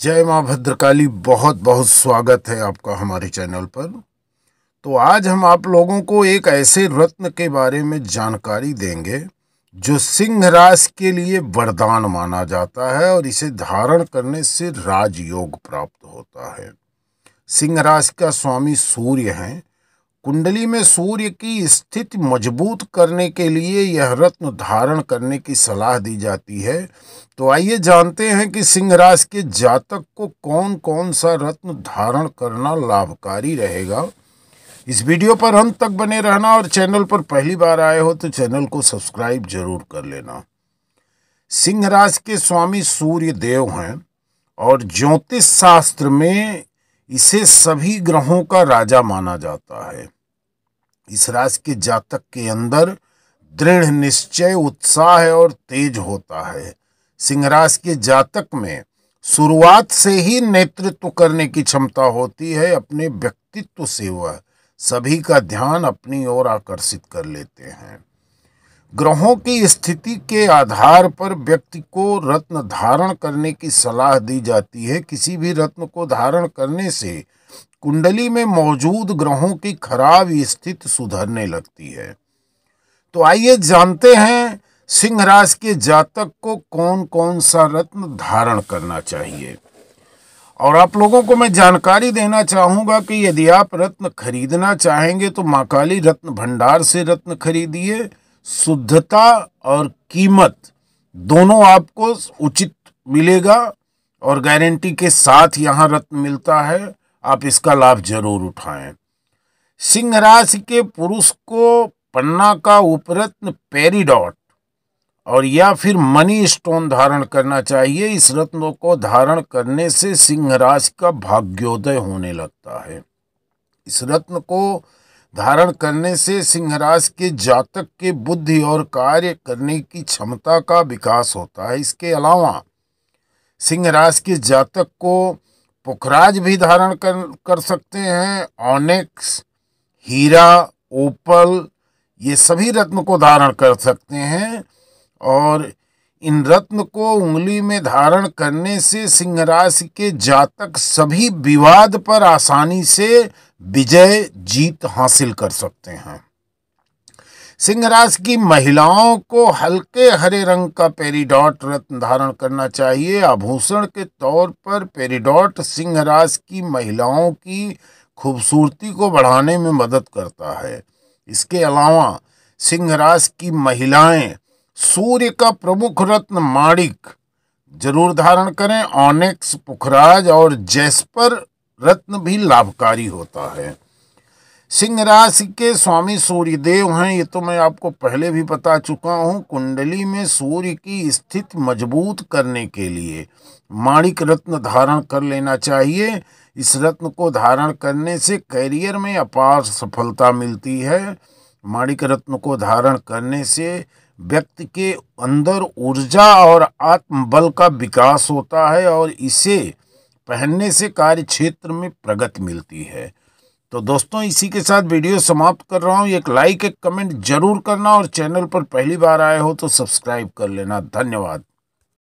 जय माँ भद्रकाली बहुत बहुत स्वागत है आपका हमारे चैनल पर तो आज हम आप लोगों को एक ऐसे रत्न के बारे में जानकारी देंगे जो सिंह राशि के लिए वरदान माना जाता है और इसे धारण करने से राजयोग प्राप्त होता है सिंह राशि का स्वामी सूर्य हैं कुंडली में सूर्य की स्थिति मजबूत करने के लिए यह रत्न धारण करने की सलाह दी जाती है तो आइए जानते हैं कि सिंह राशि के जातक को कौन कौन सा रत्न धारण करना लाभकारी रहेगा इस वीडियो पर अंत तक बने रहना और चैनल पर पहली बार आए हो तो चैनल को सब्सक्राइब जरूर कर लेना सिंह राशि के स्वामी सूर्य देव हैं और ज्योतिष शास्त्र में इसे सभी ग्रहों का राजा माना जाता है इस राशि के जातक के अंदर दृढ़ निश्चय उत्साह और तेज होता है सिंह राशि के जातक में शुरुआत से ही नेतृत्व करने की क्षमता होती है अपने व्यक्तित्व से वह सभी का ध्यान अपनी ओर आकर्षित कर लेते हैं ग्रहों की स्थिति के आधार पर व्यक्ति को रत्न धारण करने की सलाह दी जाती है किसी भी रत्न को धारण करने से कुंडली में मौजूद ग्रहों की खराब स्थिति सुधरने लगती है तो आइए जानते हैं सिंह राशि के जातक को कौन कौन सा रत्न धारण करना चाहिए और आप लोगों को मैं जानकारी देना चाहूँगा कि यदि आप रत्न खरीदना चाहेंगे तो माकाली रत्न भंडार से रत्न खरीदिए शुद्धता और कीमत दोनों आपको उचित मिलेगा और गारंटी के साथ यहाँ रत्न मिलता है आप इसका लाभ जरूर उठाएं सिंह राशि के पुरुष को पन्ना का उपरत्न पेरीडॉट और या फिर मनी स्टोन धारण करना चाहिए इस रत्नों को धारण करने से सिंह राशि का भाग्योदय होने लगता है इस रत्न को धारण करने से सिंह राशि के जातक के बुद्धि और कार्य करने की क्षमता का विकास होता है इसके अलावा सिंह राशि के जातक को पुखराज भी धारण कर कर सकते हैं ऑनिक्स हीरा ओपल ये सभी रत्न को धारण कर सकते हैं और इन रत्न को उंगली में धारण करने से सिंह राशि के जातक सभी विवाद पर आसानी से विजय जीत हासिल कर सकते हैं सिंह राशि की महिलाओं को हल्के हरे रंग का पेरीडॉट रत्न धारण करना चाहिए आभूषण के तौर पर पेरीडॉट सिंह राशि की महिलाओं की खूबसूरती को बढ़ाने में मदद करता है इसके अलावा सिंह राशि की महिलाएं सूर्य का प्रमुख रत्न माणिक जरूर धारण करें ऑनेक्स पुखराज और जैस्पर रत्न भी लाभकारी होता है सिंह राशि के स्वामी सूर्यदेव हैं ये तो मैं आपको पहले भी बता चुका हूँ कुंडली में सूर्य की स्थिति मजबूत करने के लिए माणिक रत्न धारण कर लेना चाहिए इस रत्न को धारण करने से करियर में अपार सफलता मिलती है माणिक रत्न को धारण करने से व्यक्ति के अंदर ऊर्जा और आत्मबल का विकास होता है और इसे पहनने से कार्य क्षेत्र में प्रगति मिलती है तो दोस्तों इसी के साथ वीडियो समाप्त कर रहा हूँ एक लाइक एक कमेंट जरूर करना और चैनल पर पहली बार आए हो तो सब्सक्राइब कर लेना धन्यवाद